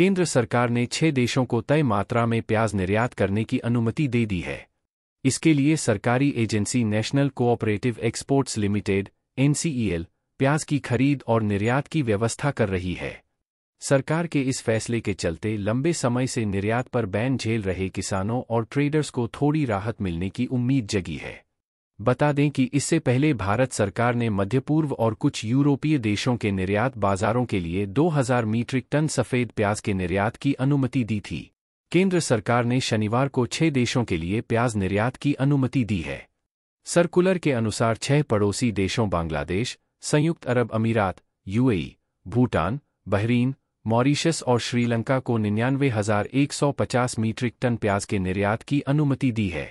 केंद्र सरकार ने छह देशों को तय मात्रा में प्याज निर्यात करने की अनुमति दे दी है इसके लिए सरकारी agency national cooperative exports limited NCEL प्याज की खरीद और निर्यात की व्यवस्था कर रही है सरकार के इस फैसले के चलते लंबे समय से निर्यात पर बैन झेल रहे किसानों और ट्रेडर्स को थोड़ी राहत मिलने की उम्मीद जगी है बता दें कि इससे पहले भारत सरकार ने मध्य पूर्व और कुछ यूरोपीय देशों के निर्यात बाजारों के लिए 2000 मीट्रिक टन सफ़ेद प्याज के निर्यात की अनुमति दी थी केंद्र सरकार ने शनिवार को छह देशों के लिए प्याज निर्यात की अनुमति दी है सर्कुलर के अनुसार छह पड़ोसी देशों बांग्लादेश संयुक्त अरब अमीरात यूएई, भूटान बहरीन मॉरिशस और श्रीलंका को निन्यानवे मीट्रिक टन प्याज के निर्यात की अनुमति दी है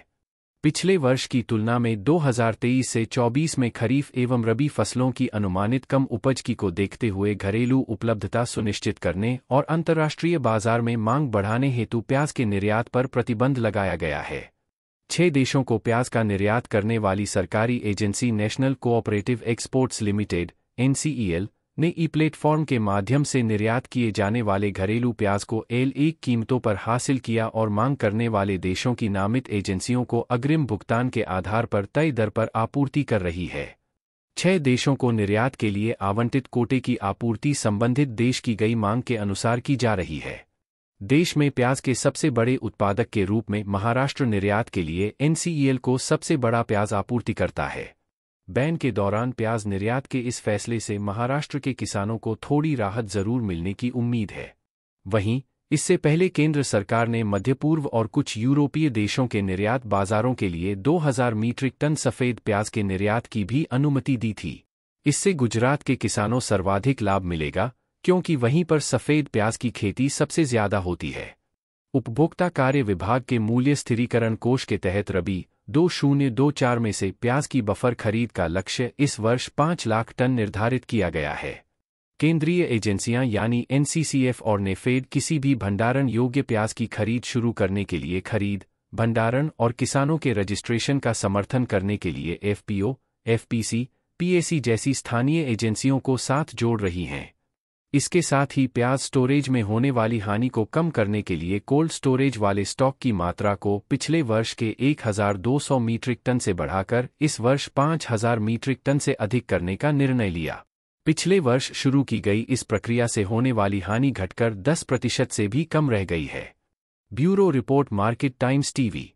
पिछले वर्ष की तुलना में 2023 से 24 में खरीफ एवं रबी फसलों की अनुमानित कम उपज की को देखते हुए घरेलू उपलब्धता सुनिश्चित करने और अंतर्राष्ट्रीय बाजार में मांग बढ़ाने हेतु प्याज के निर्यात पर प्रतिबंध लगाया गया है छह देशों को प्याज का निर्यात करने वाली सरकारी agency national cooperative exports limited NCEL ने ई प्लेटफॉर्म के माध्यम से निर्यात किए जाने वाले घरेलू प्याज को एल एक कीमतों पर हासिल किया और मांग करने वाले देशों की नामित एजेंसियों को अग्रिम भुगतान के आधार पर तय दर पर आपूर्ति कर रही है छह देशों को निर्यात के लिए आवंटित कोटे की आपूर्ति संबंधित देश की गई मांग के अनुसार की जा रही है देश में प्याज के सबसे बड़े उत्पादक के रूप में महाराष्ट्र निर्यात के लिए एनसीईएल को सबसे बड़ा प्याज आपूर्ति करता है बैन के दौरान प्याज निर्यात के इस फैसले से महाराष्ट्र के किसानों को थोड़ी राहत जरूर मिलने की उम्मीद है वहीं इससे पहले केंद्र सरकार ने मध्य पूर्व और कुछ यूरोपीय देशों के निर्यात बाजारों के लिए 2000 मीट्रिक टन सफ़ेद प्याज के निर्यात की भी अनुमति दी थी इससे गुजरात के किसानों सर्वाधिक लाभ मिलेगा क्योंकि वहीं पर सफ़ेद प्याज की खेती सबसे ज़्यादा होती है उपभोक्ता कार्य विभाग के मूल्य स्थिरीकरण कोष के तहत रबी दो शून्य दो चार में से प्याज की बफर खरीद का लक्ष्य इस वर्ष पांच लाख टन निर्धारित किया गया है केंद्रीय एजेंसियां यानी एनसीसीएफ और नेफेड किसी भी भंडारण योग्य प्याज की खरीद शुरू करने के लिए खरीद भंडारण और किसानों के रजिस्ट्रेशन का समर्थन करने के लिए एफपीओ, एफपीसी, पीएसी जैसी स्थानीय एजेंसियों को साथ जोड़ रही हैं इसके साथ ही प्याज स्टोरेज में होने वाली हानि को कम करने के लिए कोल्ड स्टोरेज वाले स्टॉक की मात्रा को पिछले वर्ष के 1,200 मीट्रिक टन से बढ़ाकर इस वर्ष 5,000 मीट्रिक टन से अधिक करने का निर्णय लिया पिछले वर्ष शुरू की गई इस प्रक्रिया से होने वाली हानि घटकर 10 प्रतिशत से भी कम रह गई है bureau report Market Times TV